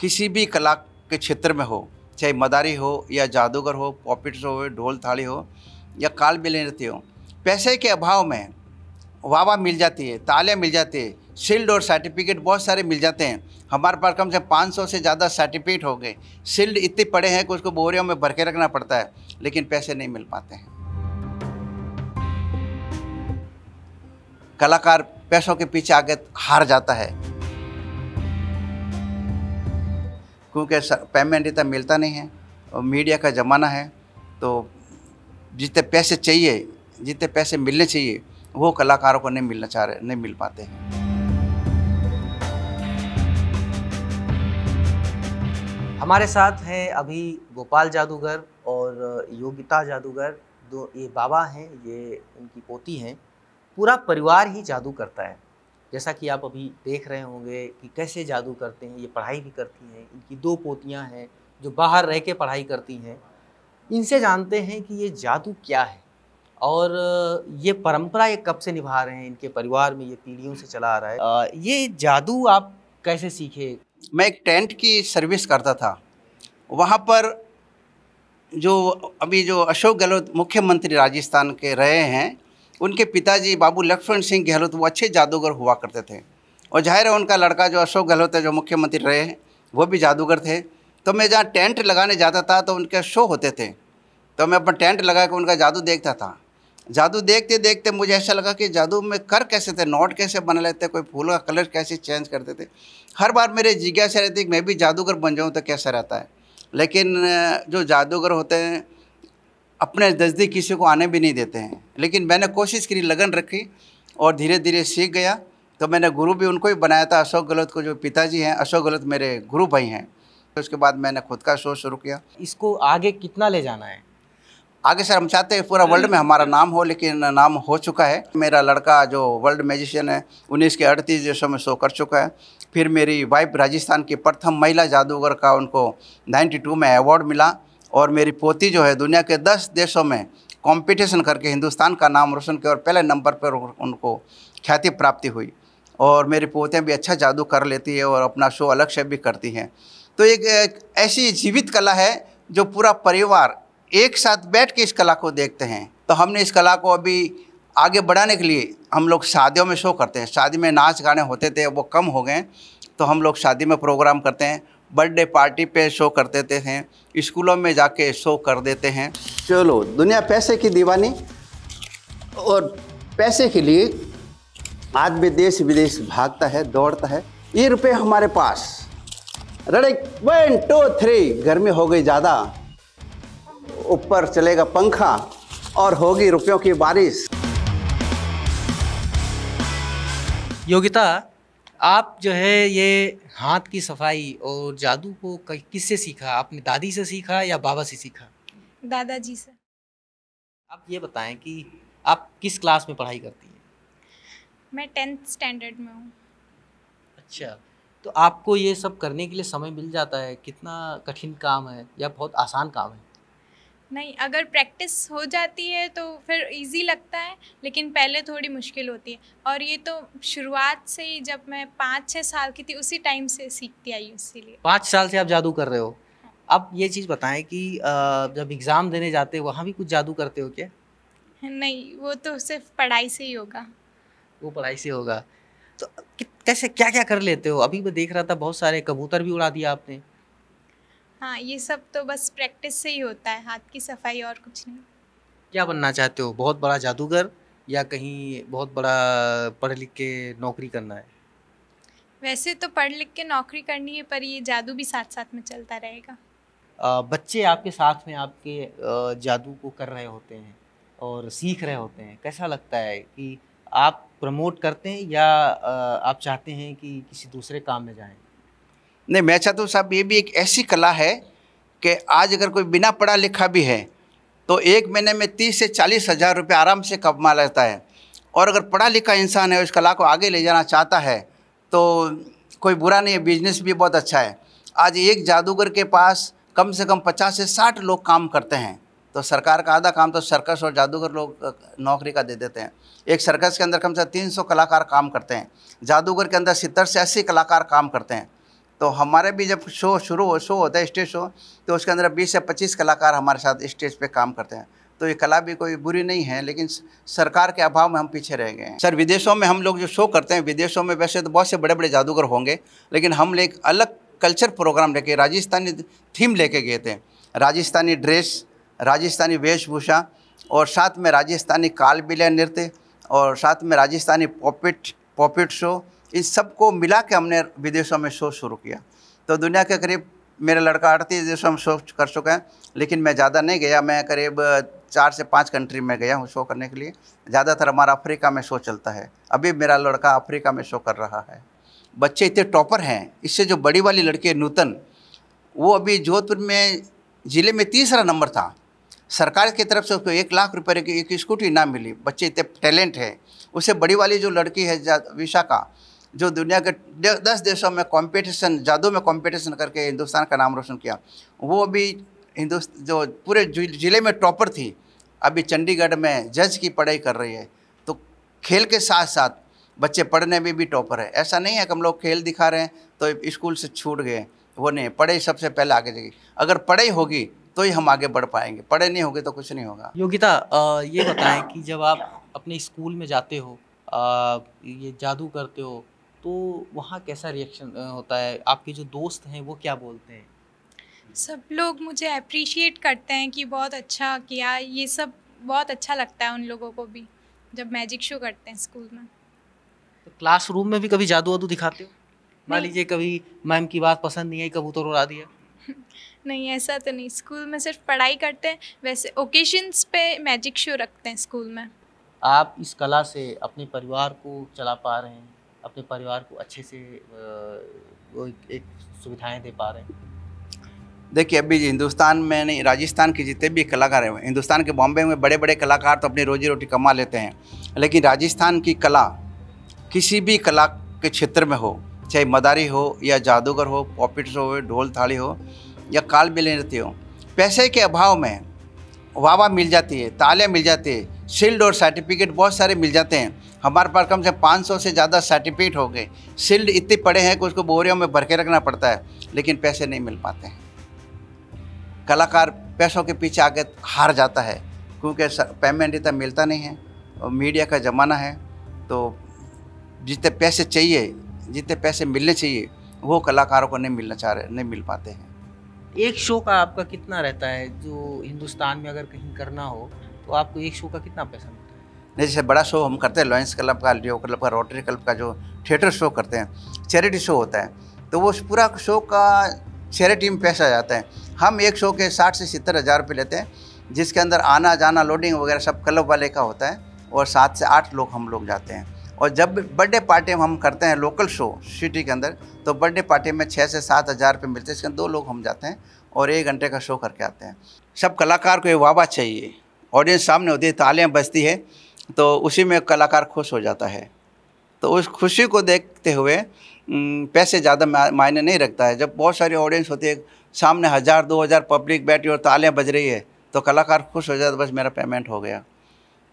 किसी भी कला के क्षेत्र में हो चाहे मदारी हो या जादूगर हो पॉपिट्स हो ढोल थाली हो या काल मिले नृत्य हो पैसे के अभाव में वाहवा मिल जाती है तालियाँ मिल जाती है शील्ड और सर्टिफिकेट बहुत सारे मिल जाते हैं हमारे पास कम से 500 से ज़्यादा सर्टिफिकेट हो गए शील्ड इतने पड़े हैं कि उसको बोरियों में भर के रखना पड़ता है लेकिन पैसे नहीं मिल पाते हैं कलाकार पैसों के पीछे आगे हार जाता है क्योंकि पेमेंट इतना मिलता नहीं है और मीडिया का ज़माना है तो जितने पैसे चाहिए जितने पैसे मिलने चाहिए वो कलाकारों को नहीं मिलना चाह रहे नहीं मिल पाते हैं हमारे साथ हैं अभी गोपाल जादूगर और योगिता जादूगर दो ये बाबा हैं ये उनकी पोती हैं पूरा परिवार ही जादू करता है जैसा कि आप अभी देख रहे होंगे कि कैसे जादू करते हैं ये पढ़ाई भी करती हैं इनकी दो पोतियाँ हैं जो बाहर रह के पढ़ाई करती हैं इनसे जानते हैं कि ये जादू क्या है और ये परंपरा ये कब से निभा रहे हैं इनके परिवार में ये पीढ़ियों से चला आ रहा है आ, ये जादू आप कैसे सीखे मैं एक टेंट की सर्विस करता था वहाँ पर जो अभी जो अशोक गहलोत मुख्यमंत्री राजस्थान के रहे हैं उनके पिताजी बाबू लक्ष्मण सिंह गहलोत वो अच्छे जादूगर हुआ करते थे और जाहिर है उनका लड़का जो अशोक गहलोत है जो मुख्यमंत्री रहे वो भी जादूगर थे तो मैं जहाँ टेंट लगाने जाता था तो उनके शो होते थे तो मैं अपना टेंट लगा के उनका जादू देखता था जादू देखते देखते मुझे ऐसा लगा कि जादू में कर कैसे थे नोट कैसे बना लेते कोई फूल का कलर कैसे चेंज करते थे हर बार मेरे जिज्ञासा रहती कि मैं भी जादूगर बन जाऊँ तो कैसा रहता है लेकिन जो जादूगर होते हैं अपने नज़दीक किसी को आने भी नहीं देते हैं लेकिन मैंने कोशिश करी लगन रखी और धीरे धीरे सीख गया तो मैंने गुरु भी उनको ही बनाया था अशोक गहलोत को जो पिताजी हैं अशोक गहलोत मेरे गुरु भाई हैं तो उसके बाद मैंने खुद का शो शुरू किया इसको आगे कितना ले जाना है आगे सर हम चाहते हैं पूरा वर्ल्ड में हमारा नाम हो लेकिन नाम हो चुका है मेरा लड़का जो वर्ल्ड मैजिशियन है उन्नीस के अड़तीस देशों में शो कर चुका है फिर मेरी वाइफ राजस्थान की प्रथम महिला जादूगर का उनको 92 में अवार्ड मिला और मेरी पोती जो है दुनिया के दस देशों में कंपटीशन करके हिंदुस्तान का नाम रोशन किया और पहले नंबर पर उनको ख्याति प्राप्ति हुई और मेरी पोतियाँ भी अच्छा जादू कर लेती है और अपना शो अलग से भी करती हैं तो एक, एक ऐसी जीवित कला है जो पूरा परिवार एक साथ बैठ के इस कला को देखते हैं तो हमने इस कला को अभी आगे बढ़ाने के लिए हम लोग शादियों में शो करते हैं शादी में नाच गाने होते थे वो कम हो गए तो हम लोग शादी में प्रोग्राम करते हैं बर्थडे पार्टी पे शो कर देते हैं स्कूलों में जाके शो कर देते हैं चलो दुनिया पैसे की दीवानी और पैसे के लिए आज भी देश विदेश भागता है दौड़ता है ये रुपये हमारे पास रड़े वन टू थ्री गर्मी हो गई ज़्यादा ऊपर चलेगा पंखा और होगी रुपयों की बारिश योगिता आप जो है ये हाथ की सफाई और जादू को किससे सीखा आपने दादी से सीखा या बाबा से सीखा दादाजी से आप ये बताएं कि आप किस क्लास में पढ़ाई करती हैं मैं टेंथ स्टैंडर्ड में हूँ अच्छा तो आपको ये सब करने के लिए समय मिल जाता है कितना कठिन काम है या बहुत आसान काम है नहीं अगर प्रैक्टिस हो जाती है तो फिर इजी लगता है लेकिन पहले थोड़ी मुश्किल होती है और ये तो शुरुआत से ही जब मैं पाँच छः साल की थी उसी टाइम से सीखती आई इसीलिए पाँच साल से आप जादू कर रहे हो अब ये चीज़ बताएं कि जब एग्ज़ाम देने जाते हो वहाँ भी कुछ जादू करते हो क्या नहीं वो तो सिर्फ पढ़ाई से ही होगा वो पढ़ाई से होगा तो कैसे क्या क्या कर लेते हो अभी मैं देख रहा था बहुत सारे कबूतर भी उड़ा दिया आपने हाँ ये सब तो बस प्रैक्टिस से ही होता है हाथ की सफाई और कुछ नहीं क्या बनना चाहते हो बहुत बड़ा जादूगर या कहीं बहुत बड़ा पढ़ लिख के नौकरी करना है वैसे तो पढ़ लिख के नौकरी करनी है पर ये जादू भी साथ साथ में चलता रहेगा बच्चे आपके साथ में आपके जादू को कर रहे होते हैं और सीख रहे होते हैं कैसा लगता है कि आप प्रमोट करते हैं या आप चाहते हैं कि किसी दूसरे काम में जाएं नहीं मैं चाहता हूँ साहब ये भी एक ऐसी कला है कि आज अगर कोई बिना पढ़ा लिखा भी है तो एक महीने में तीस से चालीस हज़ार रुपये आराम से कमा लेता है और अगर पढ़ा लिखा इंसान है उस कला को आगे ले जाना चाहता है तो कोई बुरा नहीं है बिजनेस भी बहुत अच्छा है आज एक जादूगर के पास कम से कम पचास से साठ लोग काम करते हैं तो सरकार का आधा काम तो सर्कस और जादूगर लोग नौकरी का दे देते हैं एक सर्कस के अंदर कम से कम तीन सौ कलाकार काम करते हैं जादूगर के अंदर सत्तर से अस्सी कलाकार काम करते हैं तो हमारे भी जब शो शुरू शो होता है स्टेज शो तो उसके अंदर 20 से 25 कलाकार हमारे साथ स्टेज पे काम करते हैं तो ये कला भी कोई बुरी नहीं है लेकिन सरकार के अभाव में हम पीछे रह गए हैं सर विदेशों में हम लोग जो शो करते हैं विदेशों में वैसे तो बहुत से बड़े बड़े जादूगर होंगे लेकिन हम एक अलग कल्चर प्रोग्राम लेके राजस्थानी थीम लेके गए थे राजस्थानी ड्रेस राजस्थानी वेशभूषा और साथ में राजस्थानी कालबिलिया नृत्य और साथ में राजस्थानी पॉपिट पॉपिट शो इन सबको मिला के हमने विदेशों में शो शुरू किया तो दुनिया के करीब मेरा लड़का अड़तीस देशों में शो कर चुका है लेकिन मैं ज़्यादा नहीं गया मैं करीब चार से पाँच कंट्री में गया हूँ शो करने के लिए ज़्यादातर हमारा अफ्रीका में शो चलता है अभी मेरा लड़का अफ्रीका में शो कर रहा है बच्चे इतने टॉपर हैं इससे जो बड़ी वाली लड़की है नूतन वो अभी जोधपुर में ज़िले में तीसरा नंबर था सरकार की तरफ से उसको एक लाख रुपये की एक स्कूटी इनाम मिली बच्चे इतने टैलेंट हैं उससे बड़ी वाली जो लड़की है विशाखा जो दुनिया के दस देशों में कंपटीशन जादू में कंपटीशन करके हिंदुस्तान का नाम रोशन किया वो भी हिंदुस्त जो पूरे ज़िले में टॉपर थी अभी चंडीगढ़ में जज की पढ़ाई कर रही है तो खेल के साथ साथ बच्चे पढ़ने में भी टॉपर है ऐसा नहीं है कि हम लोग खेल दिखा रहे हैं तो स्कूल से छूट गए वो नहीं पढ़ाई सबसे पहले आगे जाएगी अगर पढ़ाई होगी तो ही हम आगे बढ़ पाएंगे पढ़े नहीं होगे तो कुछ नहीं होगा योगिता ये बताएं कि जब आप अपने स्कूल में जाते हो आ, ये जादू करते हो तो वहाँ कैसा रिएक्शन होता है आपके जो दोस्त हैं वो क्या बोलते हैं सब लोग मुझे अप्रिशिएट करते हैं कि बहुत अच्छा किया ये सब बहुत अच्छा लगता है उन लोगों को भी जब मैजिक शो करते हैं स्कूल में तो क्लासरूम में भी कभी जादू वादू दिखाते हो मान लीजिए कभी मैम की बात पसंद नहीं आई कबूतर उड़ा दिया नहीं ऐसा तो नहीं स्कूल में सिर्फ पढ़ाई करते हैं वैसे ओकेजन्स पे मैजिक शो रखते हैं स्कूल में आप इस कला से अपने परिवार को चला पा रहे हैं अपने परिवार को अच्छे से एक सुविधाएं दे पा रहे हैं देखिए अभी हिंदुस्तान में नहीं राजस्थान के जितने भी कलाकार हैं हिंदुस्तान के बॉम्बे में बड़े बड़े कलाकार तो अपनी रोजी रोटी कमा लेते हैं लेकिन राजस्थान की कला किसी भी कला के क्षेत्र में हो चाहे मदारी हो या जादूगर हो पॉपिट्स हो ढोल थाली हो या काल मिले रहती हो पैसे के अभाव में वाह मिल जाती है तालियाँ मिल जाती है शील्ड और सर्टिफिकेट बहुत सारे मिल जाते हैं हमारे पास कम से पाँच सौ से ज़्यादा सर्टिफिकेट हो गए सील्ड इतने पड़े हैं कि उसको बोरियों में भर के रखना पड़ता है लेकिन पैसे नहीं मिल पाते हैं कलाकार पैसों के पीछे आगे हार जाता है क्योंकि पेमेंट इतना मिलता नहीं है और मीडिया का ज़माना है तो जितने पैसे चाहिए जितने पैसे मिलने चाहिए वो कलाकारों को नहीं मिलना चाह रहे नहीं मिल पाते हैं एक शो का आपका कितना रहता है जो हिंदुस्तान में अगर कहीं करना हो तो आपको एक शो का कितना पैसा मिलता है नहीं जैसे बड़ा शो हम करते हैं लॉयंस क्लब का लियो क्लब का रोटरी क्लब का जो थिएटर शो करते हैं चैरिटी शो होता है तो वो पूरा शो का चैरिटी में पैसा जाता है हम एक शो के साठ से सत्तर हज़ार रुपये लेते हैं जिसके अंदर आना जाना लोडिंग वगैरह सब क्लब वाले का होता है और सात से आठ लोग हम लोग जाते हैं और जब बर्थडे पार्टी में हम करते हैं लोकल शो सिटी के अंदर तो बर्थडे पार्टी में छः से सात हज़ार रुपये मिलते हैं इसके अंदर दो लोग हम जाते हैं और एक घंटे का शो करके आते हैं सब कलाकार को ये वाह चाहिए ऑडियंस सामने होती है तालियाँ बजती है तो उसी में कलाकार खुश हो जाता है तो उस खुशी को देखते हुए पैसे ज़्यादा मायने नहीं रखता है जब बहुत सारी ऑडियंस होती है सामने हज़ार दो हज़ार पब्लिक बैठी और तालियाँ बज रही है तो कलाकार खुश हो जाता बस मेरा पेमेंट हो गया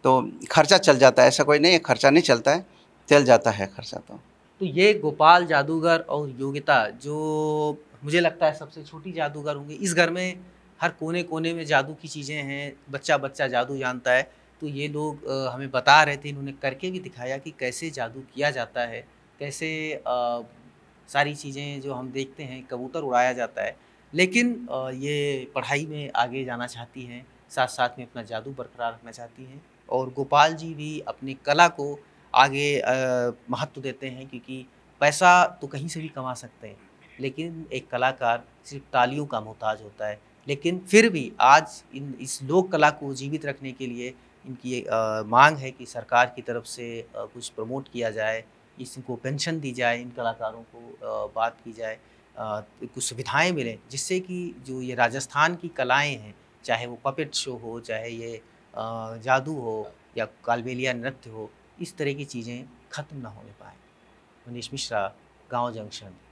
तो खर्चा चल जाता है ऐसा कोई नहीं है खर्चा नहीं चलता है चल जाता है खर्चा तो तो ये गोपाल जादूगर और योगिता जो मुझे लगता है सबसे छोटी जादूगर होंगी इस घर में हर कोने कोने में जादू की चीज़ें हैं बच्चा बच्चा जादू जानता है तो ये लोग हमें बता रहे थे इन्होंने करके भी दिखाया कि कैसे जादू किया जाता है कैसे आ, सारी चीज़ें जो हम देखते हैं कबूतर उड़ाया जाता है लेकिन आ, ये पढ़ाई में आगे जाना चाहती हैं साथ साथ में अपना जादू बरकरार रखना चाहती हैं और गोपाल जी भी अपनी कला को आगे महत्व देते हैं क्योंकि पैसा तो कहीं से भी कमा सकते हैं लेकिन एक कलाकार सिर्फ तालियों का मोहताज होता है लेकिन फिर भी आज इन इस लोक कला को जीवित रखने के लिए इनकी मांग है कि सरकार की तरफ से कुछ प्रमोट किया जाए इनको पेंशन दी जाए इन कलाकारों को बात की जाए कुछ सुविधाएं मिलें जिससे कि जो ये राजस्थान की कलाएं हैं चाहे वो पपेट शो हो चाहे ये जादू हो या कालबेलिया नृत्य हो इस तरह की चीज़ें खत्म ना होने पाए मनीष मिश्रा गांव जंक्शन